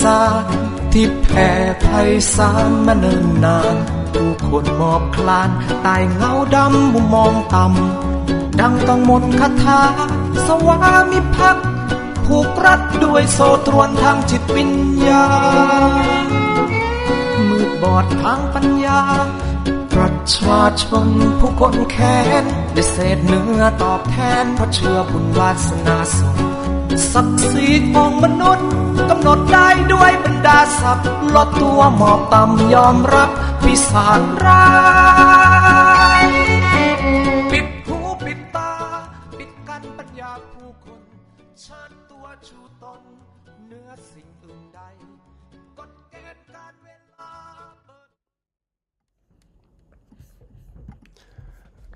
สารที่แผ่ไพศาลมาเนิ่นนานผู้คนมอบคลานตายเงาดำมุมมองต่ำดังต้องมนคาถาสวามิภักดิ์ผูกรัดด้วยโซตรวนทางจิตวิญญาณมืดบอดทางปัญญาประชาชนผู้คนแค้นได้เศษเนื้อตอบแทนเพราะเชื่อบุญวาสนาส่งศักดิ์ศรีของมนุษย์กำหนดได้ด้วยบรรดาศักดิ์ลดตัวหมอบต่ำยอมรับปีศาจร้าย ปิดหูปิดตา ปิดกันปัญญาผู้คน เชิญตัวชูตน เนื้อสิ่งอื่นใดกฎเกณฑ์การเวลา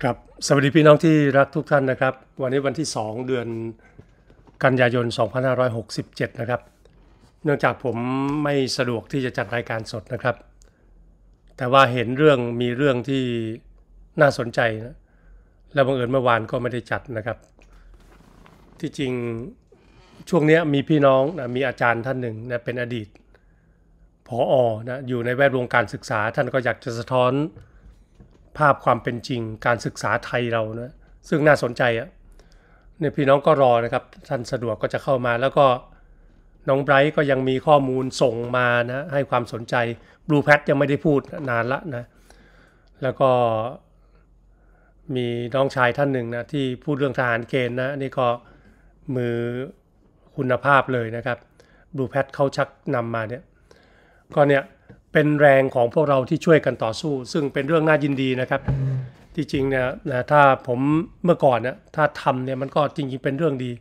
ครับสวัสดีพี่น้องที่รักทุกท่านนะครับ วันนี้วันที่สองเดือนกันยายน2567 นะครับ เนื่องจากผมไม่สะดวกที่จะจัดรายการสดนะครับ แต่ว่าเห็นเรื่องมีเรื่องที่น่าสนใจนะ แล้วบังเอิญเมื่อวานก็ไม่ได้จัดนะครับ ที่จริงช่วงนี้มีพี่น้องนะมีอาจารย์ท่านหนึ่งนะเป็นอดีตพออนะอยู่ในแวดวงการศึกษา ท่านก็อยากจะสะท้อนภาพความเป็นจริงการศึกษาไทยเรานะซึ่งน่าสนใจอะเนี่ยพี่น้องก็รอนะครับท่านสะดวกก็จะเข้ามา แล้วก็น้องไบรท์ก็ยังมีข้อมูลส่งมานะให้ความสนใจบลูแพทยังไม่ได้พูดนานละนะ แล้วก็มีน้องชายท่านหนึ่งนะที่พูดเรื่องทหารเกณฑ์นะนี่ก็มือคุณภาพเลยนะครับบลูแพทเขาชักนำมาเนี่ยก็เนี่ยเป็นแรงของพวกเราที่ช่วยกันต่อสู้ ซึ่งเป็นเรื่องน่ายินดีนะครับที่จริงเนี่ยนะถ้าผมเมื่อก่อนเนี่ยถ้าทำเนี่ยมันก็จริงๆเป็นเรื่องดี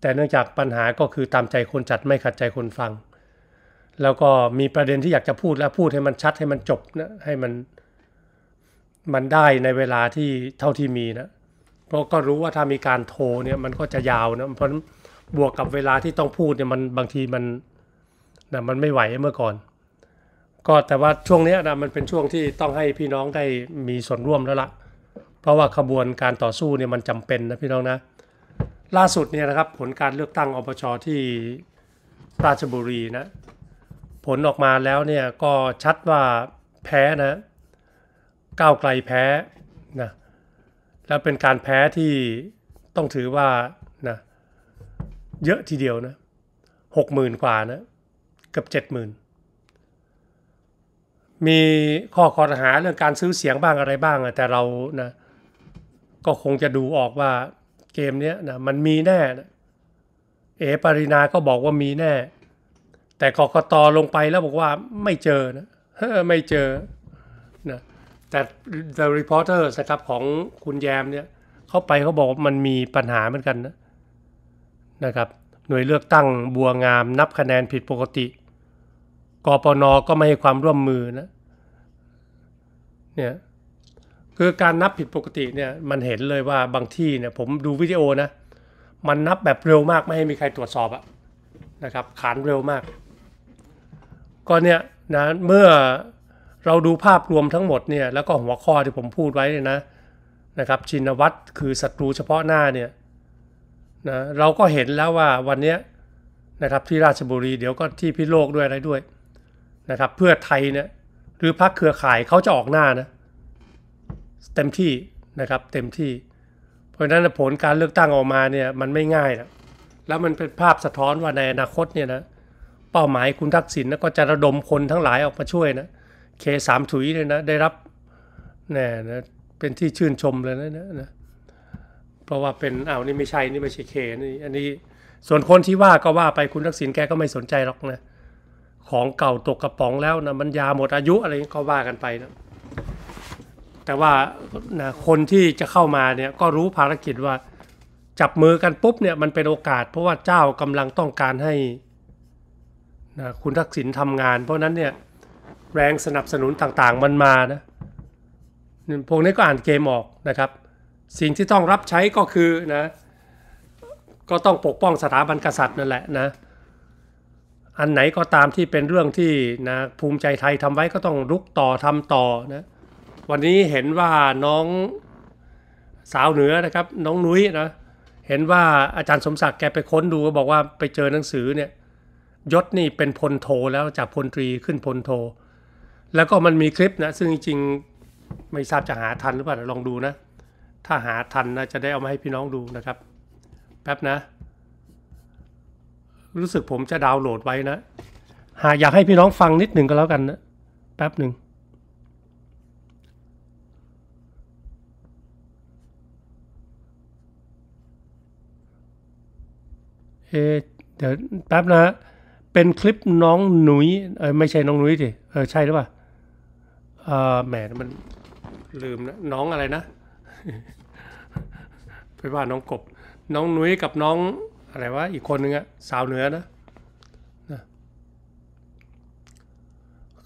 แต่เนื่องจากปัญหาก็คือตามใจคนจัดไม่ขัดใจคนฟัง แล้วก็มีประเด็นที่อยากจะพูดแล้วพูดให้มันชัดให้มันจบนะให้มันมันได้ในเวลาที่เท่าที่มีนะเพราะก็รู้ว่าถ้ามีการโทรเนี่ยมันก็จะยาวนะเพราะบวกกับเวลาที่ต้องพูดเนี่ยมันบางทีมันนะมันไม่ไหวเมื่อก่อนก็แต่ว่าช่วงนี้นะมันเป็นช่วงที่ต้องให้พี่น้องได้มีส่วนร่วมแล้วละ่ะเพราะว่าขบวนการต่อสู้เนี่ยมันจำเป็นนะพี่น้องนะล่าสุดเนี่ยนะครับผลการเลือกตั้งอบชที่ราชบุรีนะผลออกมาแล้วเนี่ยก็ชัดว่าแพ้นะก้าวไกลแพ้นะแล้วเป็นการแพ้ที่ต้องถือว่านะเยอะทีเดียวนะหกหมื่นกว่านะเกือบเจ็ดหมื่นมีข้อคอรหาเรื่องการซื้อเสียงบ้างอะไรบ้างแต่เรานะก็คงจะดูออกว่าเกมเนี้ยนะมันมีแน่นะเอปรินาก็บอกว่ามีแน่ แต่กกตลงไปแล้วบอกว่าไม่เจอนะไม่เจอนะแต่ The r e p o r t e r นะครับของคุณแยมเนี่ยเขาไปเขาบอกว่ามันมีปัญหาเหมือนกันนะนะครับหน่วยเลือกตั้งบัวงามนับคะแนนผิดปกติกปนก็ไม่ให้ความร่วมมือนะเนี่ยคือการนับผิดปกติเนี่ยมันเห็นเลยว่าบางที่เนี่ยผมดูวิดีโอนะ มันนับแบบเร็วมากไม่ให้มีใครตรวจสอบอะนะครับขานเร็วมากก็เนี่ยนะเมื่อเราดูภาพรวมทั้งหมดเนี่ยแล้วก็หัวข้อที่ผมพูดไว้เนี่ยนะนะครับชินวัตรคือศัตรูเฉพาะหน้าเนี่ยนะเราก็เห็นแล้วว่าวันนี้นะครับที่ราชบุรี เดี๋ยวก็ที่พิโลกด้วยอะไรด้วยนะครับเพื่อไทยเนี่ยหรือ พรรคเครือข่ายเขาจะออกหน้านะเต็มที่นะครับเต็มที่ เพราะฉะนั้นผลการเลือกตั้งออกมาเนี่ยมันไม่ง่ายนะแล้วมันเป็นภาพสะท้อนว่าในอนาคตเนี่ยนะเป้าหมายคุณทักษิณก็จะระดมคนทั้งหลายออกมาช่วยนะเคสามถุยเนี่ยนะได้รับเนี่ยนะเป็นที่ชื่นชมเลยนะนะเพราะว่าเป็นอ้าวนี่ไม่ใช่นี่ไม่ใช่เคนี่อันนี้ส่วนคนที่ว่าก็ว่าไปคุณทักษิณแกก็ไม่สนใจหรอกนะของเก่าตกกระป๋องแล้วนะมัน ยาหมดอายุอะไรก็ว่ากันไปนะแต่ว่านะคนที่จะเข้ามาเนี่ยก็รู้ภารกิจว่า จับมือกันปุ๊บเนี่ยมันเป็นโอกาส เพราะว่าเจ้ากำลังต้องการให้นะคุณทักษิณทำงาน เพราะนั้นเนี่ยแรงสนับสนุนต่างๆมันมานะพวกนี้ก็อ่านเกมออกนะครับ สิ่งที่ต้องรับใช้ก็คือนะก็ต้องปกป้องสถาบันกษัตริย์นั่นแหละนะอันไหนก็ตามที่เป็นเรื่องที่นะ ภูมิใจไทยทำไว้ก็ต้องลุกต่อทำต่อนะวันนี้เห็นว่าน้องสาวเหนือนะครับ น้องนุ้ยนะเห็นว่าอาจารย์สมศักดิ์แกไปค้นดูก็บอกว่าไปเจอหนังสือเนี่ยยศนี่เป็นพลโทแล้วจากพลตรีขึ้นพลโท แล้วก็มันมีคลิปนะ ซึ่งจริงๆไม่ทราบจะหาทันหรือเปล่าลองดูนะ ถ้าหาทันนะจะได้เอามาให้พี่น้องดูนะครับแป๊บนะรู้สึกผมจะดาวน์โหลดไว้นะหากอยากให้พี่น้องฟังนิดหนึ่งก็แล้วกันนะ แป๊บหนึ่งเอเดี๋ยวแป๊บนะ เป็นคลิปน้องหนุยเออไม่ใช่น้องหนุยสิ เออใช่หรือเปล่าเออแหมมันลืมนะน้องอะไรนะไปว่าน้องกบ น้องหนุยกับน้องอะไรวะอีกคนนึงอะสาวเหนือนะนะ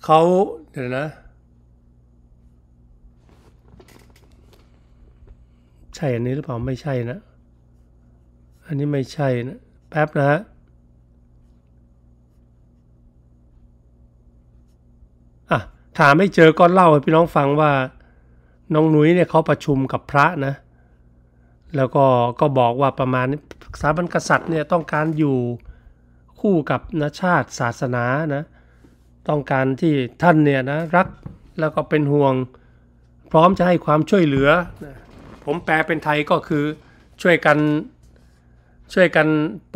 เขาเดี๋ยวนะ ใช่อันนี้หรือเปล่า ไม่ใช่นะ อันนี้ไม่ใช่นะ แป๊บนะฮะอ่ะ ถามไม่เจอก็เล่าให้พี่น้องฟังว่าน้องนุ้ยเนี่ยเขาประชุมกับพระนะแล้วก็ก็บอกว่าประมาณสถาบันกษัตริย์เนี่ยต้องการอยู่คู่กับนะชาติศาสนานะต้องการที่ท่านเนี่ยนะรักแล้วก็เป็นห่วง พร้อมจะให้ความช่วยเหลือผมแปลเป็นไทยก็คือช่วยกันช่วยกัน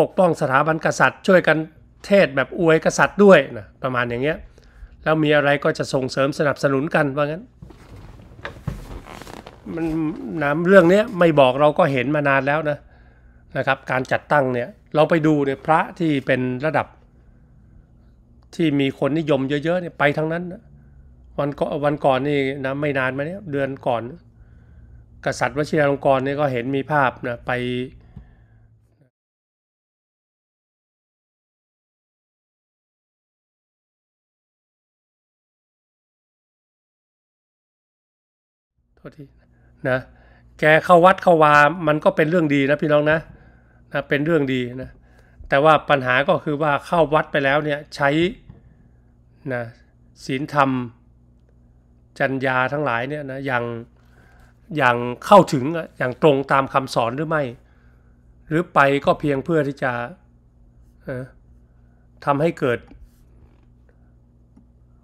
ปกป้องสถาบันกษัตริย์ ช่วยกันเทศแบบอวยกษัตริย์ด้วยนะประมาณอย่างเงี้ยแล้วมีอะไรก็จะส่งเสริมสนับสนุนกันว่างั้นมันนะเรื่องนี้ไม่บอกเราก็เห็นมานานแล้วนะนะครับ การจัดตั้งเนี่ยเราไปดูเนี่ยพระที่เป็นระดับ ที่มีคนนิยมเยอะๆเนี่ยไปทั้งนั้นนะวันก่อนวันก่อนนี่นะไม่นานมาเนี้ยเดือนก่อน กษัตริย์วชิราลงกรณ์เนี่ยก็เห็นมีภาพนะไป โทษทีนะแกเข้าวัดเข้าวามันก็เป็นเรื่องดีนะพี่น้องนะนะ เป็นเรื่องดีนะแต่ว่าปัญหาก็คือว่าเข้าวัดไปแล้วเนี่ยใช้นะศีลธรรมจัญญาทั้งหลายเนี่ยนะอย่างอย่างเข้าถึงอย่างตรงตามคำสอนหรือไม่ หรือไปก็เพียงเพื่อที่จะทำให้เกิด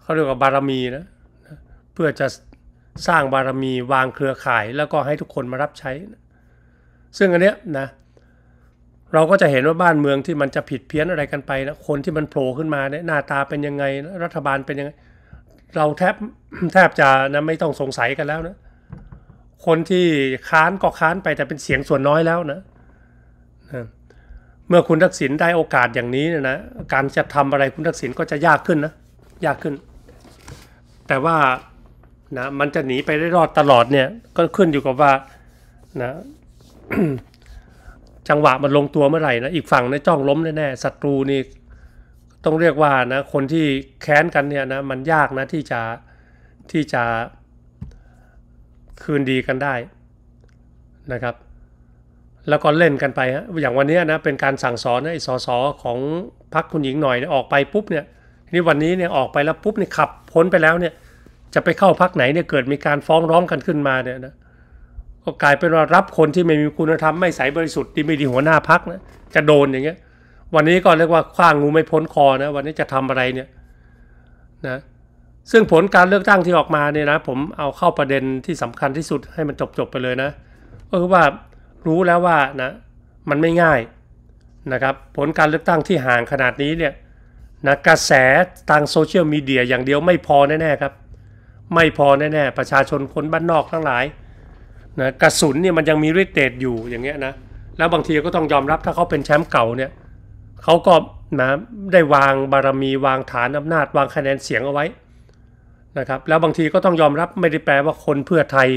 เขาเรียกว่าบารมีนะเพื่อจะสร้างบารมีวางเครือข่าย แล้วก็ให้ทุกคนมารับใช้ ซึ่งอันเนี้ยนะ เราก็จะเห็นว่าบ้านเมืองที่มันจะผิดเพี้ยนอะไรกันไปนะคนที่มันโผล่ขึ้นมาเนี่ยหน้าตาเป็นยังไง รัฐบาลเป็นยังไง เราแทบแทบจะนะไม่ต้องสงสัยกันแล้วนะ คนที่ค้านก็ค้านไปแต่เป็นเสียงส่วนน้อยแล้วนะ เมื่อคุณทักษิณได้โอกาสอย่างนี้เนี่ยนะการจะทำอะไรคุณทักษิณก็จะยากขึ้นนะยากขึ้น แต่ว่านะมันจะหนีไปได้รอดตลอดเนี่ย ก็ขึ้นอยู่กับว่านะจังหวะมันลงตัวเมื่อไหร่นะอีกฝั่งในจ้องล้มแน่ๆศัตรูนี่ต้องเรียกว่านะคนที่แค้นกันเนี่ยนะมันยากนะที่จะที่จะคืนดีกันได้นะครับ แล้วก็เล่นกันไปฮะอย่างวันนี้นะเป็นการสั่งสอนนะไอ้สสของพรรคคุณหญิงหน่อยออกไปปุ๊บเนี่ยนี่วันนี้เนี่ยออกไปแล้วปุ๊บเนี่ยขับพ้นไปแล้วเนี่ยจะไปเข้าพักไหนเนี่ยเกิดมีการฟ้องร้องกันขึ้นมาเนี่ยนะก็กลายเป็นว่ารับคนที่ไม่มีคุณธรรมไม่ใสบริสุทธิ์ที่ไม่ดีหัวหน้าพักนะจะโดนอย่างเงี้ย วันนี้ก็เรียกว่าขว้างงูไม่พ้นคอนะวันนี้จะทำอะไรเนี่ยนะซึ่งผลการเลือกตั้งที่ออกมาเนี่ยนะผมเอาเข้าประเด็นที่สำคัญที่สุดให้มันจบๆไปเลยนะก็คือว่ารู้แล้วว่านะมันไม่ง่ายนะครับผลการเลือกตั้งที่ห่างขนาดนี้เนี่ยนะกระแสทางโซเชียลมีเดียอย่างเดียวไม่พอแน่ๆครับไม่พอแน่ๆ ประชาชนคนบ้านนอกทั้งหลายนะกระสุนเนี่ยมันยังมีฤทธิ์เดชอยู่อย่างเงี้ยนะแล้วบางทีก็ต้องยอมรับถ้าเขาเป็นแชมป์เก่าเนี่ยเขาก็นะได้วางบารมีวางฐานอำนาจ วางคะแนนเสียงเอาไว้นะครับ แล้วบางทีก็ต้องยอมรับไม่ได้แปลว่าคนเพื่อไทย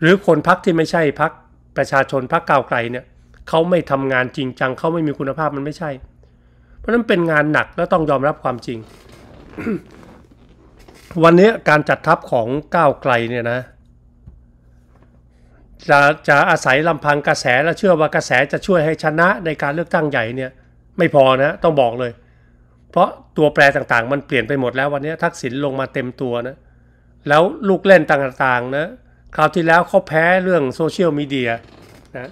หรือคนพักที่ไม่ใช่พักประชาชนพักเก่าไกลเนี่ยเขาไม่ทำงานจริงจังเขาไม่มีคุณภาพมันไม่ใช่ เพราะนั้นเป็นงานหนักแล้วต้องยอมรับความจริงวันนี้การจัดทัพของก้าวไกลเนี่ยนะจะจะอาศัยลำพังกระแสและเชื่อว่ากระแสจะช่วยให้ชนะในการเลือกตั้งใหญ่เนี่ย ไม่พอนะต้องบอกเลย เพราะตัวแปรต่างๆมันเปลี่ยนไปหมดแล้ว วันนี้ทักษิณลงมาเต็มตัวนะแล้วลูกเล่นต่างๆนะคราวที่แล้วเขาแพ้เรื่องโซเชียลมีเดียนะ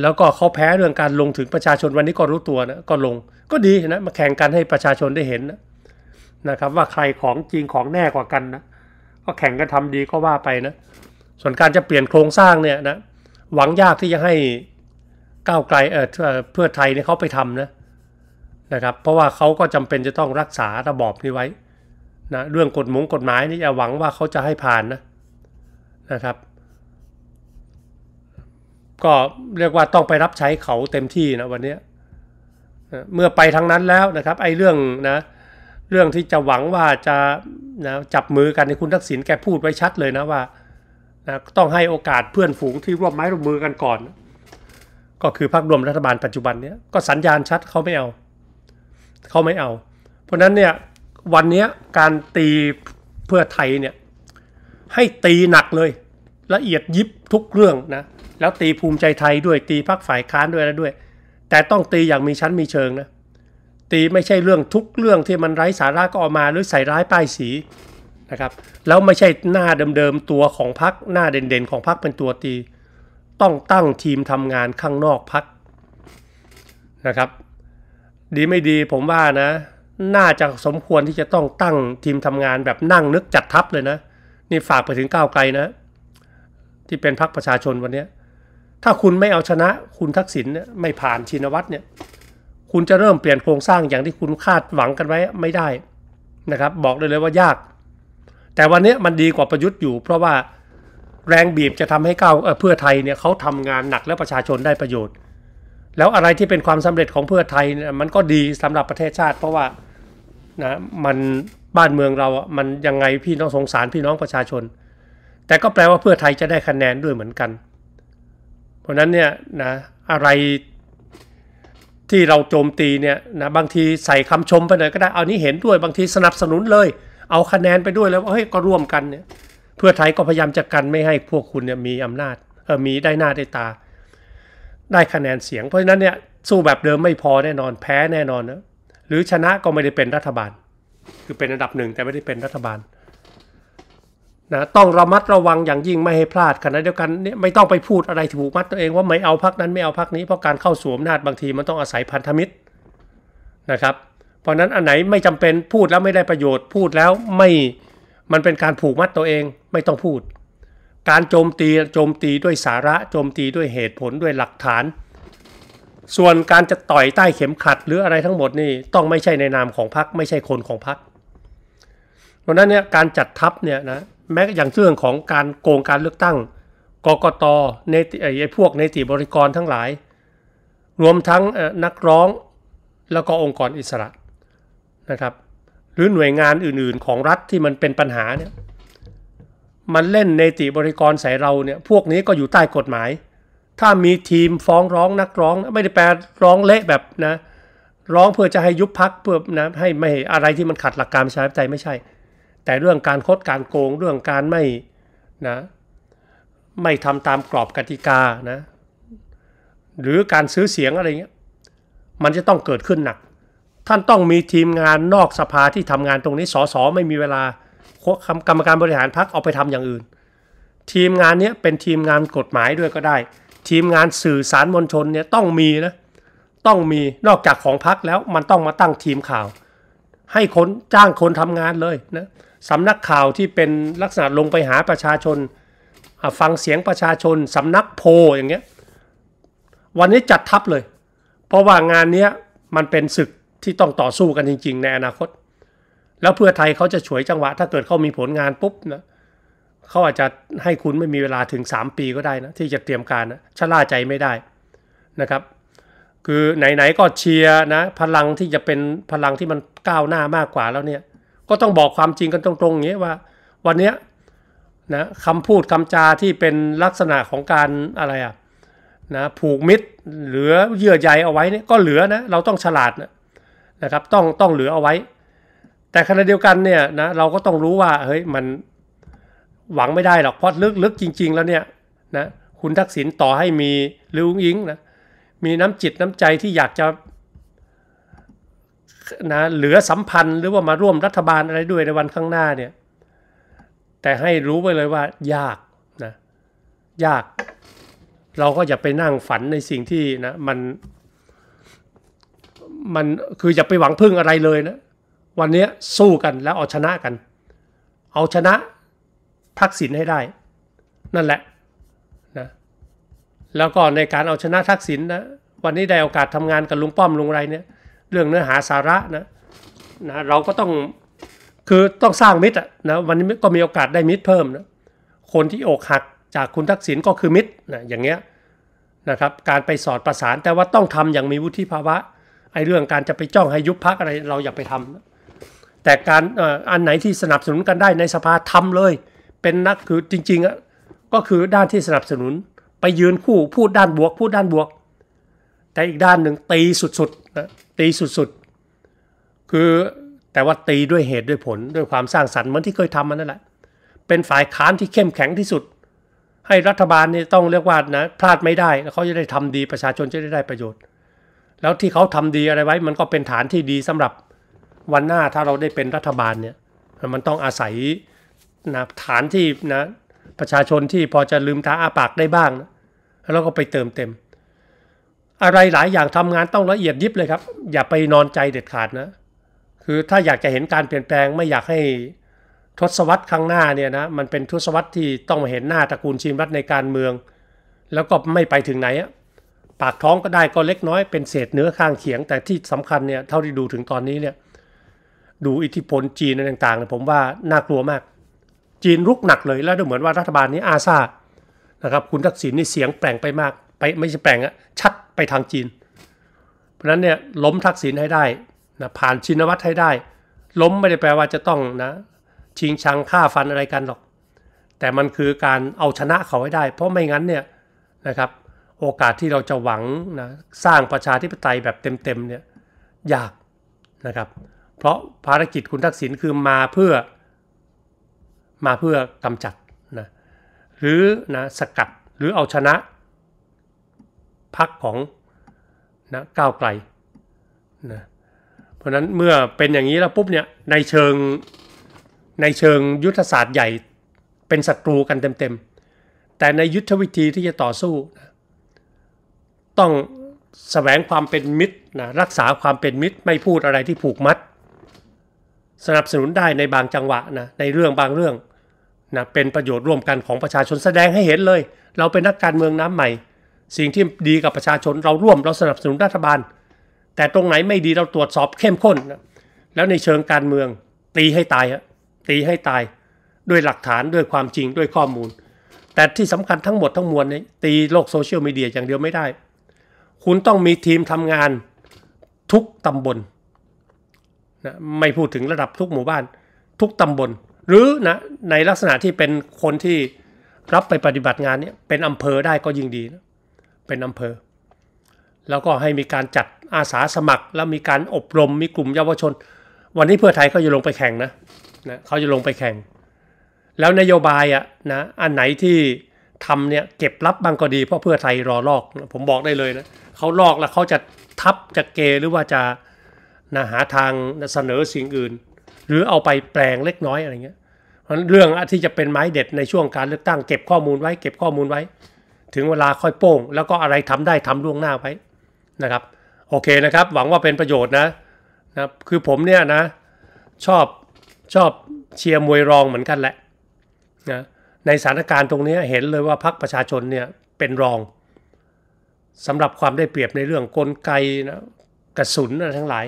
แล้วก็เขาแพ้เรื่องการลงถึงประชาชนวันนี้ก็รู้ตัวนะก็ลงก็ดีนะมาแข่งกันให้ประชาชนได้เห็นนะนะครับว่าใครของจริงของแน่กว่ากันนะก็แข่งกันทำดีก็ว่าไปนะส่วนการจะเปลี่ยนโครงสร้างเนี่ยนะ หวังยากที่จะให้ก้าวไกลเอ่อเพื่อไทยเนี่ยเขาไปทำนะ นะครับ เพราะว่าเขาก็จำเป็นจะต้องรักษาระบอบนี้ไว้นะเรื่องกฎหมงกฎหมายนี่อย่าหวังว่าเขาจะให้ผ่านนะนะครับ ก็เรียกว่าต้องไปรับใช้เขาเต็มที่นะวันนี้เมื่อไปทางนั้นแล้วนะครับ ไอ้เรื่องนะเรื่องที่จะหวังว่าจะนะจับมือกันในคุณทักษิณแกพูดไว้ชัดเลยนะว่านะต้องให้โอกาสเพื่อนฝูงที่ร่วมไม้ร่วมมือกันก่อน ก็คือพรรครวมรัฐบาลปัจจุบันเนี้ยก็สัญญาณชัดเขาไม่เอาเขาไม่เอา เพราะนั้นเนี่ยวันนี้การตีเพื่อไทยเนี่ยให้ตีหนักเลยละเอียดยิบทุกเรื่องนะแล้วตีภูมิใจไทยด้วยตีพรรคฝ่ายค้านด้วยแล้วด้วย แต่ต้องตีอย่างมีชั้นมีเชิงนะตีไม่ใช่เรื่องทุกเรื่องที่มันไร้สาระก็ออกมาหรือใส่ร้ายป้ายสีนะครับแล้วไม่ใช่หน้าเดิมๆ ตัวของพักหน้าเด่นๆ ของพักเป็นตัวตี ต้องตั้งทีมทำงานข้างนอกพักนะครับดีไม่ดีผมว่านะน่าจะสมควรที่จะต้องตั้งทีมทำงานแบบนั่งนึกจัดทัพเลยนะนี่ฝากไปถึงก้าวไกลนะที่เป็นพักประชาชนวันนี้ ถ้าคุณไม่เอาชนะคุณทักษิณไม่ผ่านชินวัตรเนี่ยคุณจะเริ่มเปลี่ยนโครงสร้างอย่างที่คุณคาดหวังกันไว้ไม่ได้นะครับบอกได้เลยว่ายาก แต่วันนี้มันดีกว่าประยุทธ์อยู่ เพราะว่าแรงบีบจะทำให้ก้าวเพื่อไทยเนี่ยเขาทำงานหนักและประชาชนได้ประโยชน์ แล้วอะไรที่เป็นความสำเร็จของเพื่อไทยมันก็ดีสำหรับประเทศชาติ เพราะว่านะมันบ้านเมืองเรามันยังไงพี่น้องสงสารพี่น้องประชาชน แต่ก็แปลว่าเพื่อไทยจะได้คะแนนด้วยเหมือนกัน เพราะนั้นเนี่ยนะอะไรที่เราโจมตีเนี่ยนะบางทีใส่คำชมไปเลยก็ได้เอานี้เห็นด้วยบางทีสนับสนุนเลย เอาคะแนนไปด้วยแล้วเฮ้ยก็ร่วมกันเนี่ยเพื่อไทยก็พยายามจะกันไม่ให้พวกคุณเนี่ยมีอำนาจเออมีได้หน้าได้ตา ได้คะแนนเสียงเพราะฉะนั้นเนี่ยสู้แบบเดิมไม่พอแน่นอนแพ้แน่นอนนะหรือชนะก็ไม่ได้เป็นรัฐบาล คือเป็นอันดับหนึ่งแต่ไม่ได้เป็นรัฐบาลนะต้องระมัดระวังอย่างยิ่งไม่ให้พลาดขณะเดียวกันเนี่ยไม่ต้องไปพูดอะไรถูกมัดตัวเองว่าไม่เอาพักนั้นไม่เอาพักนี้เพราะการเข้าสวมนาจบางทีมันต้องอาศัยพันธมิตรนะครับ เพราะนั้นอันไหนไม่จำเป็นพูดแล้วไม่ได้ประโยชน์พูดแล้วไม่มันเป็นการผูกมัดตัวเองไม่ต้องพูด การโจมตีโจมตีด้วยสาระโจมตีด้วยเหตุผลด้วยหลักฐาน ส่วนการจะต่อยใต้เข็มขัดหรืออะไรทั้งหมดนี่ต้องไม่ใช่ในนามของพักไม่ใช่คนของพักเพราะนั้นเนี่ยการจัดทัพเนี่ยนะแม้อย่างเรื่องของการโกงการเลือกตั้ง กกตในไอ้พวกในติบริกรทั้งหลาย รวมทั้งนักร้องแล้วก็องค์กรอิสระนะครับ หรือหน่วยงานอื่นๆของรัฐที่มันเป็นปัญหาเนี่ย มันเล่นในติบริกรใส่เราเนี่ยพวกนี้ก็อยู่ใต้กฎหมาย ถ้ามีทีมฟ้องร้องนักร้องไม่ได้แปลร้องเละแบบนะ ร้องเพื่อจะให้ยุบพักเพื่อนะให้ไม่อะไรที่มันขัดหลักการประชาธิปไตยไม่ใช่แต่เรื่องการคดการโกง เรื่องการไม่นะไม่ทำตามกรอบกติกานะ หรือการซื้อเสียงอะไรเงี้ยมันจะต้องเกิดขึ้นหนัก ท่านต้องมีทีมงานนอกสภาที่ทำงานตรงนี้สสไม่มีเวลากรรมการบริหารพักเอาไปทำอย่างอื่น ทีมงานนี้เป็นทีมงานกฎหมายด้วยก็ได้ ทีมงานสื่อสารมวลชนเนี่ยต้องมีนะต้องมีนอกจากของพักแล้วมันต้องมาตั้งทีมข่าว ให้คนจ้างคนทำงานเลยนะสำนักข่าวที่เป็นลักษณะลงไปหาประชาชน ฟังเสียงประชาชน สำนักโพอย่างเงี้ยวันนี้จัดทัพเลย เพราะว่างานนี้มันเป็นศึกที่ต้องต่อสู้กันจริงๆในอนาคต แล้วเพื่อไทยเขาจะฉวยจังหวะ ถ้าเกิดเขามีผลงานปุ๊บนะเขาอาจจะให้คุณไม่มีเวลาถึง 3 ปีก็ได้นะที่จะเตรียมการนะชะล่าใจไม่ได้นะครับ คือไหนๆก็เชียร์นะพลังที่จะเป็นพลังที่มันก้าวหน้ามากกว่าแล้วเนี่ยก็ต้องบอกความจริงกันตรงๆอย่างนี้ว่า วันนี้นะคำพูดคำจาที่เป็นลักษณะของการอะไรอ่ะนะผูกมิตรเหลือเยื่อใยเอาไว้เนี่ยก็เหลือนะเราต้องฉลาดนะนะครับ ต้องต้องเหลือเอาไว้ แต่ขณะเดียวกันเนี่ยนะเราก็ต้องรู้ว่าเฮ้ยมันหวังไม่ได้หรอกเพราะลึกๆจริงๆแล้วเนี่ยนะคุณทักษิณต่อให้มีลิอ้งอิงนะมีน้ำจิตน้ำใจที่อยากจะนะเหลือสัมพันธ์หรือว่ามาร่วมรัฐบาลอะไรด้วยในวันข้างหน้าเนี่ยแต่ให้รู้ไว้เลยว่ายากนะยากเราก็อย่าไปนั่งฝันในสิ่งที่นะมันมันคืออย่าไปหวังพึ่งอะไรเลยนะ วันนี้สู้กันแล้วเอาชนะกัน เอาชนะทักษิณให้ได้ นั่นแหละนะแล้วก็ในการเอาชนะทักษิณนะวันนี้ได้โอกาสทำงานกับลุงป้อมลุงไรเนี่ยเรื่องเนื้อหาสาระนะนะเราก็ต้องคือต้องสร้างมิตรนะวันนี้ก็มีโอกาสได้มิตรเพิ่มนะคนที่อกหักจากคุณทักษิณก็คือมิตรนะอย่างเงี้ยนะครับ การไปสอดประสานแต่ว่าต้องทำอย่างมีวุฒิภาวะไอ้เรื่องการจะไปจ้องให้ยุบพักอะไรเราอย่าไปทำาแต่การอันไหนที่สนับสนุนกันได้ในสภาทำเลย เป็นนักคือจริงๆอ่ะก็คือด้านที่สนับสนุน ไปยืนคู่พูดด้านบวกพูดด้านบวก แต่อีกด้านหนึ่งตีสุดๆนะตีสุด ๆ คือแต่ว่าตีด้วยเหตุด้วยผลด้วยความสร้างสรรค์เหมือนที่เคยทำมันนั่นแหละ เป็นฝ่ายค้านที่เข้มแข็งที่สุด ให้รัฐบาลนี่ต้องเรียกว่านะพลาดไม่ได้แล้วเขาจะได้ทำดีประชาชนจะได้ได้ประโยชน์ แล้วที่เขาทำดีอะไรไว้มันก็เป็นฐานที่ดีสำหรับวันหน้าถ้าเราได้เป็นรัฐบาลเนี่ยมันต้องอาศัยนะฐานที่นะประชาชนที่พอจะลืมตาอาปากได้บ้างนะแล้วก็ไปเติมเต็มอะไรหลายอย่างทำงานต้องละเอียดยิบเลยครับอย่าไปนอนใจเด็ดขาดนะคือถ้าอยากจะเห็นการเปลี่ยนแปลง ไม่อยากให้ทศวรรษข้างหน้าเนี่ยนะมันเป็นทศวรรษที่ต้องมาเห็นหน้าตระกูลชินวัตรในการเมือง แล้วก็ไม่ไปถึงไหนอะปากท้องก็ได้ก็เล็กน้อยเป็นเศษเนื้อข้างเขียง แต่ที่สำคัญเนี่ยเท่าที่ดูถึงตอนนี้เนี่ยดูอิทธิพลจีนต่างๆเนี่ยผมว่าน่ากลัวมาก จีนรุกหนักเลย แล้วดูเหมือนว่ารัฐบาลนี้อาซานะครับคุณทักษิณนี่เสียงแปลงไปมาก ไปไม่ใช่แปลงอะชัดไปทางจีน เพราะนั้นเนี่ยล้มทักษิณให้ได้นะผ่านชินวัตรให้ได้ ล้มไม่ได้แปลว่าจะต้องนะชิงชังฆ่าฟันอะไรกันหรอก แต่มันคือการเอาชนะเขาให้ได้ เพราะไม่งั้นเนี่ยนะครับ โอกาสที่เราจะหวังนะสร้างประชาธิปไตยแบบเต็มๆเนี่ยยากนะครับ เพราะภารกิจคุณทักษิณคือมาเพื่อมาเพื่อกำจัดนะหรือนะสกัดหรือเอาชนะพักของนะก้าวไกลนะเพราะนั้นเมื่อเป็นอย่างนี้แล้วปุ๊บเนี่ยในเชิงในเชิงยุทธศาสตร์ใหญ่ เป็นศัตรูกันเต็มๆแต่ในยุทธวิธีที่จะต่อสู้ต้องแสวงความเป็นมิตรนะรักษาความเป็นมิตรไม่พูดอะไรที่ผูกมัด สนับสนุนได้ในบางจังหวะนะในเรื่องบางเรื่องนะเป็นประโยชน์ร่วมกันของประชาชนแสดงให้เห็นเลย เราเป็นนักการเมืองน้ำใหม่สิ่งที่ดีกับประชาชนเราร่วมเราสนับสนุนรัฐบาล แต่ตรงไหนไม่ดีเราตรวจสอบเข้มข้น แล้วในเชิงการเมืองตีให้ตายฮะตีให้ตายด้วยหลักฐานด้วยความจริงด้วยข้อมูล แต่ที่สำคัญทั้งหมดทั้งมวลเนี่ยตีโลกโซเชียลมีเดียอย่างเดียวไม่ได้ คุณต้องมีทีมทำงานทุกตำบลนะไม่พูดถึงระดับทุกหมู่บ้านทุกตำบล หรือนะในลักษณะที่เป็นคนที่รับไปปฏิบัติงานเนี่ยเป็นอำเภอได้ก็ยิ่งดีนะเป็นอำเภอ แล้วก็ให้มีการจัดอาสาสมัคร แล้วมีการอบรมมีกลุ่มเยาวชน วันนี้เพื่อไทยเขาจะลงไปแข่งนะนะเขาจะลงไปแข่ง แล้วนโยบายอะนะอันไหนที่ทำเนี่ยเก็บรับบางก็ดีเพราะเพื่อไทยรอลอกนะผมบอกได้เลยนะเขาลอกแล้วเขาจะทับจะเกหรือว่าจะนะหาทางเสนอสิ่งอื่น หรือเอาไปแปลงเล็กน้อยอะไรเงี้ยเพราะเรื่องที่จะเป็นไม้เด็ดในช่วงการเลือกตั้งเก็บข้อมูลไว้ เก็บข้อมูลไว้ถึงเวลาค่อยโป้ง แล้วก็อะไรทำได้ทำล่วงหน้าไว้นะครับโอเคนะครับหวังว่าเป็นประโยชน์นะนะคือผมเนี่ยนะชอบชอบเชียร์มวยรองเหมือนกันแหละนะในสถานการณ์ตรงนี้เห็นเลยว่าพรรคประชาชนเนี่ยเป็นรองสำหรับความได้เปรียบในเรื่องกลไกนะกระสุนอะไรทั้งหลาย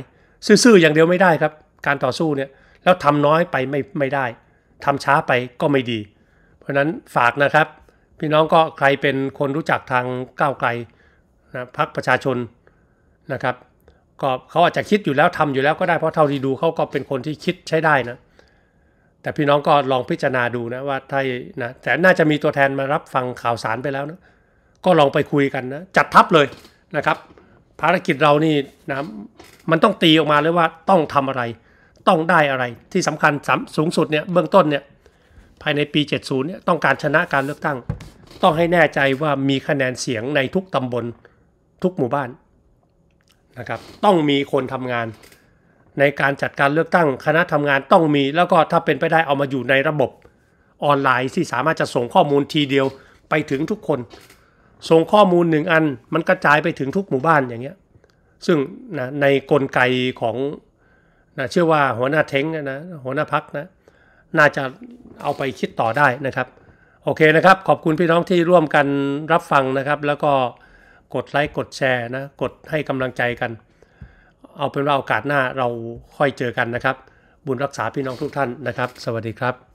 ซื่อๆอย่างเดียวไม่ได้ครับ การต่อสู้เนี่ยแล้วทำน้อยไปไม่ไม่ได้ทำช้าไปก็ไม่ดี เพราะนั้นฝากนะครับพี่น้องก็ใครเป็นคนรู้จักทางก้าวไกลนะพักประชาชนนะครับก็เขาอาจจะคิดอยู่แล้วทำอยู่แล้วก็ได้เพราะเท่าที่ดูเขาก็เป็นคนที่คิดใช้ได้นะแต่พี่น้องก็ลองพิจารณาดูนะว่าถ้านะแต่น่าจะมีตัวแทนมารับฟังข่าวสารไปแล้วนะก็ลองไปคุยกันนะจัดทัพเลยนะครับ ภารกิจเรานี่นะมันต้องตีออกมาเลยว่าต้องทำอะไร ต้องได้อะไรที่สำคัญสูงสุดเนี่ยเบื้องต้นเนี่ยภายในปี 70 เนี่ยต้องการชนะการเลือกตั้งต้องให้แน่ใจว่ามีคะแนนเสียงในทุกตำบลทุกหมู่บ้านนะครับต้องมีคนทำงานในการจัดการเลือกตั้งคณะทำงานต้องมีแล้วก็ถ้าเป็นไปได้เอามาอยู่ในระบบออนไลน์ที่สามารถจะส่งข้อมูลทีเดียวไปถึงทุกคน ส่งข้อมูลหนึ่งอัน มันกระจายไปถึงทุกหมู่บ้านอย่างเงี้ยซึ่งนะในกลไกของนะเชื่อว่าหัวหน้าเท้งนะหัวหน้าพักนะน่าจะเอาไปคิดต่อได้นะครับ โอเคนะครับ ขอบคุณพี่น้องที่ร่วมกันรับฟังนะครับ แล้วก็กดไลค์กดแชร์นะ กดให้กำลังใจกัน เอาเป็นว่าโอกาสหน้าเราค่อยเจอกันนะครับ บุญรักษาพี่น้องทุกท่านนะครับ สวัสดีครับ